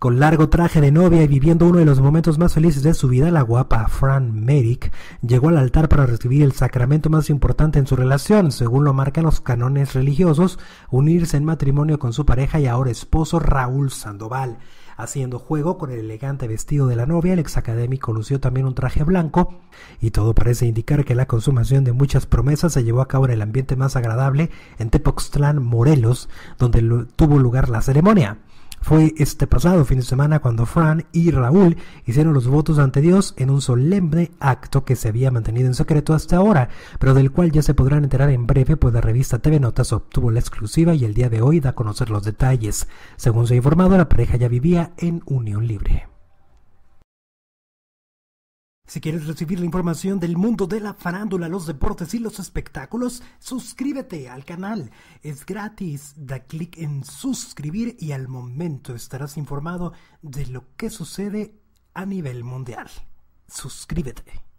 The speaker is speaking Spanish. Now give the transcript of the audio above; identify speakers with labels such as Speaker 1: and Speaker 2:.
Speaker 1: Con largo traje de novia y viviendo uno de los momentos más felices de su vida, la guapa Fran Merrick llegó al altar para recibir el sacramento más importante en su relación, según lo marcan los canones religiosos, unirse en matrimonio con su pareja y ahora esposo Raúl Sandoval. Haciendo juego con el elegante vestido de la novia, el académico lució también un traje blanco y todo parece indicar que la consumación de muchas promesas se llevó a cabo en el ambiente más agradable en Tepoxtlán, Morelos, donde tuvo lugar la ceremonia. Fue este pasado fin de semana cuando Fran y Raúl hicieron los votos ante Dios en un solemne acto que se había mantenido en secreto hasta ahora, pero del cual ya se podrán enterar en breve, pues la revista TV Notas obtuvo la exclusiva y el día de hoy da a conocer los detalles. Según se ha informado, la pareja ya vivía en unión libre. Si quieres recibir la información del mundo de la farándula, los deportes y los espectáculos, suscríbete al canal. Es gratis. Da clic en suscribir y al momento estarás informado de lo que sucede a nivel mundial. Suscríbete.